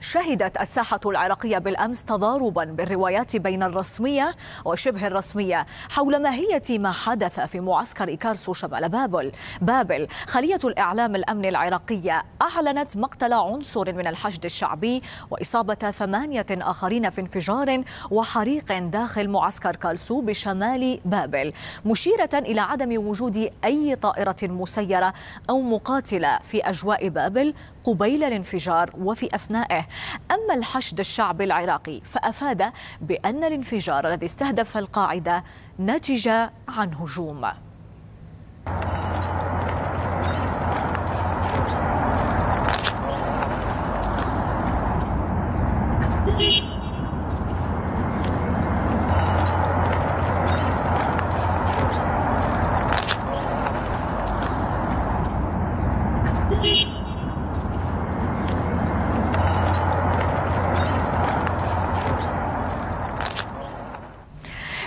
شهدت الساحة العراقية بالأمس تضاربا بالروايات بين الرسمية وشبه الرسمية حول ماهية ما حدث في معسكر كارسو شمال بابل بابل خلية الإعلام الأمن العراقية أعلنت مقتل عنصر من الحشد الشعبي وإصابة ثمانية آخرين في انفجار وحريق داخل معسكر كارسو بشمال بابل مشيرة إلى عدم وجود أي طائرة مسيرة أو مقاتلة في أجواء بابل قبيل الانفجار وفي أثناء وبنائه أما الحشد الشعبي العراقي فأفاد بأن الانفجار الذي استهدف القاعدة نتج عن هجوم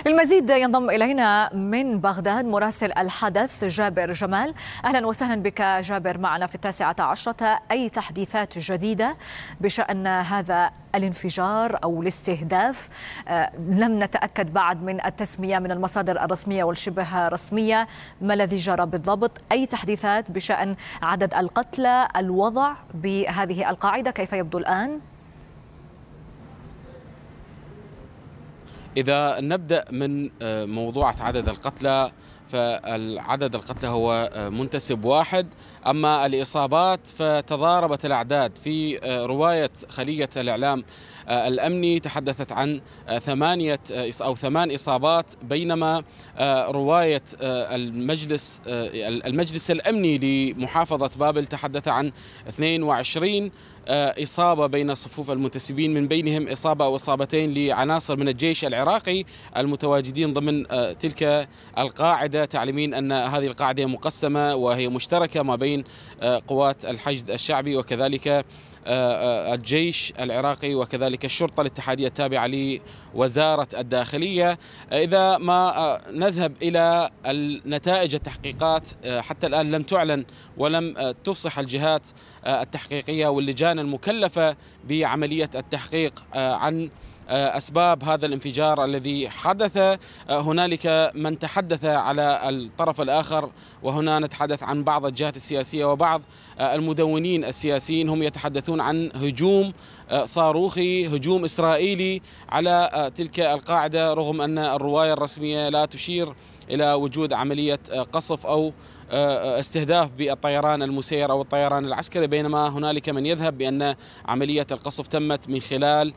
للمزيد ينضم إلينا من بغداد مراسل الحدث جابر جمال أهلا وسهلا بك جابر معنا في التاسعة عشرة أي تحديثات جديدة بشأن هذا الانفجار أو الاستهداف آه، لم نتأكد بعد من التسمية من المصادر الرسمية والشبه رسمية ما الذي جرى بالضبط أي تحديثات بشأن عدد القتلى الوضع بهذه القاعدة كيف يبدو الآن؟ إذا نبدأ من آه، موضوع عدد القتلى فالعدد القتلى هو آه، منتسب واحد أما الإصابات فتضاربت الأعداد في آه، رواية خلية الإعلام الأمني تحدثت عن ثمانية أو ثمان إصابات بينما رواية المجلس المجلس الأمني لمحافظة بابل تحدث عن 22 آه، إصابة بين صفوف المنتسبين من بينهم إصابة أو إصابتين لعناصر من الجيش العراقي المتواجدين ضمن آه، تلك القاعدة تعلمين أن هذه القاعدة مقسمة وهي مشتركة ما بين آه، قوات الحشد الشعبي وكذلك آه، آه، الجيش العراقي وكذلك الشرطة الاتحادية التابعة لوزارة الداخلية آه، إذا ما نذهب إلى نتائج التحقيقات حتى الآن لم تعلن ولم تفصح الجهات التحقيقية واللجان المكلفة بعملية التحقيق عن آه، أسباب هذا الانفجار الذي حدث آه، هنالك من تحدث على الطرف الآخر وهنا نتحدث عن بعض الجهات السياسية وبعض آه، المدونين السياسيين هم يتحدثون عن هجوم آه، صاروخي هجوم إسرائيلي على آه، تلك القاعدة رغم أن الرواية الرسمية لا تشير إلى وجود عملية آه، قصف أو استهداف بالطيران المسير أو الطيران العسكري بينما هنالك من يذهب بأن عملية القصف تمت من خلال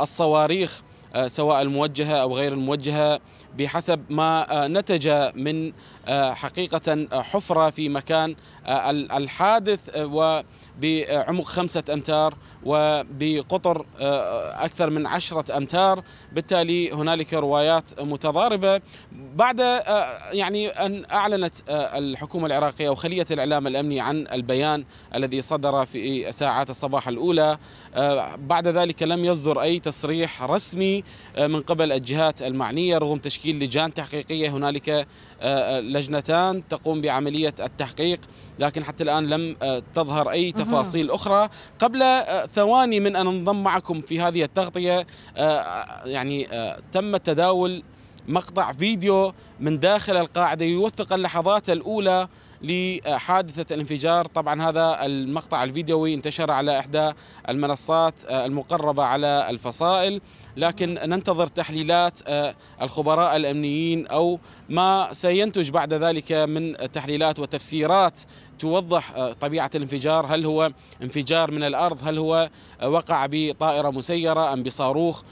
الصواريخ آه، سواء الموجهة أو غير الموجهة بحسب ما آه، نتج من آه، حقيقة حفرة في مكان الحادث وبعمق خمسة أمتار وبقطر أكثر من عشرة أمتار بالتالي هنالك روايات متضاربة بعد يعني أن أعلنت الحكومة العراقية أو خلية الإعلام الأمني عن البيان الذي صدر في ساعات الصباح الأولى بعد ذلك لم يصدر أي تصريح رسمي آه، من قبل الجهات المعنية رغم تشكيل لجان تحقيقية هنالك آه، آه، لجنتان تقوم بعملية التحقيق لكن حتى الآن لم تظهر أي تفاصيل أخرى قبل ثواني من أن انضم معكم في هذه التغطية يعني تم تداول مقطع فيديو من داخل القاعدة يوثق اللحظات الأولى لحادثة الانفجار طبعا هذا المقطع الفيديوي انتشر على إحدى المنصات آه، المقربة على الفصائل لكن ننتظر تحليلات آه، الخبراء الأمنيين أو ما سينتج بعد ذلك من تحليلات وتفسيرات توضح آه، طبيعة الانفجار هل هو انفجار من الأرض هل هو وقع بطائرة مسيرة أم بصاروخ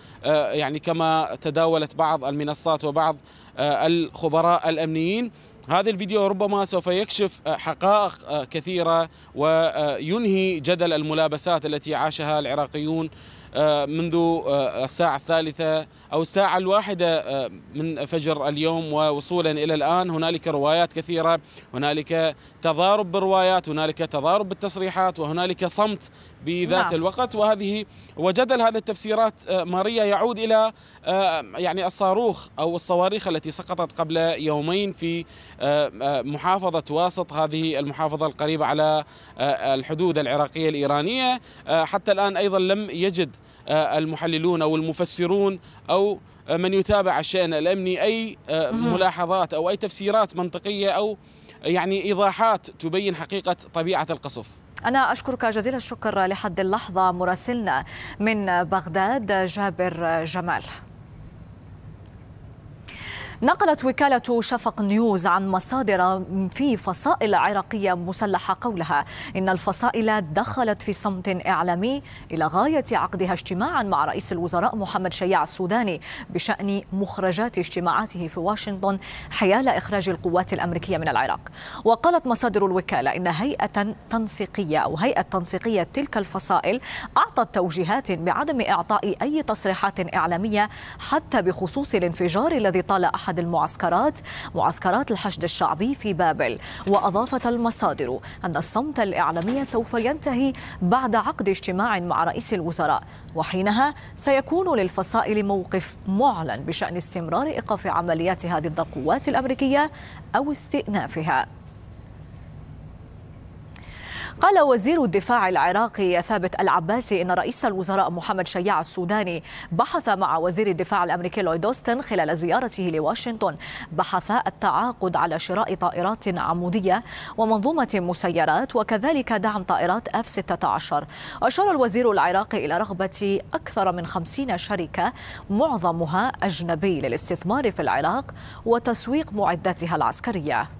يعني كما تداولت بعض المنصات وبعض الخبراء الأمنيين هذا الفيديو ربما سوف يكشف حقائق كثيرة وينهي جدل الملابسات التي عاشها العراقيون آه، منذ آه، الساعة الثالثة أو الساعة الواحدة آه، من فجر اليوم ووصولا إلى الآن هنالك روايات كثيرة هنالك تضارب بالروايات هنالك تضارب بالتصريحات وهنالك صمت بذات نعم. الوقت وهذه وجدل هذه التفسيرات آه، ماريا يعود الى آه، يعني الصاروخ او الصواريخ التي سقطت قبل يومين في آه، محافظه واسط هذه المحافظه القريبه على الحدود العراقيه الايرانيه حتى الان ايضا لم يجد المحللون او المفسرون او من يتابع الشان الامني اي ملاحظات او اي تفسيرات منطقيه او يعني ايضاحات تبين حقيقه طبيعه القصف أنا أشكرك جزيل الشكر لحد اللحظة مراسلنا من بغداد جابر جمال نقلت وكالة شفق نيوز عن مصادر في فصائل عراقية مسلحة قولها إن الفصائل دخلت في صمت إعلامي إلى غاية عقدها اجتماعا مع رئيس الوزراء محمد شياع السوداني بشأن مخرجات اجتماعاته في واشنطن حيال إخراج القوات الأمريكية من العراق وقالت مصادر الوكالة إن هيئة تنسيقية أو هيئة تنسيقية تلك الفصائل أعطت توجيهات بعدم إعطاء أي تصريحات إعلامية حتى بخصوص الانفجار الذي طال أحد أحد المعسكرات معسكرات الحشد الشعبي في بابل وأضافت المصادر أن الصمت الإعلامي سوف ينتهي بعد عقد اجتماع مع رئيس الوزراء وحينها سيكون للفصائل موقف معلن بشأن استمرار إيقاف عمليات هذه القوات الأمريكية أو استئنافها قال وزير الدفاع العراقي ثابت العباسي إن رئيس الوزراء محمد شياع السوداني بحث مع وزير الدفاع الأمريكي لويد أوستن خلال زيارته لواشنطن بحث التعاقد على شراء طائرات عمودية ومنظومة مسيرات وكذلك دعم طائرات اف 16 أشار الوزير العراقي إلى رغبة أكثر من 50 شركة معظمها أجنبي للاستثمار في العراق وتسويق معداتها العسكرية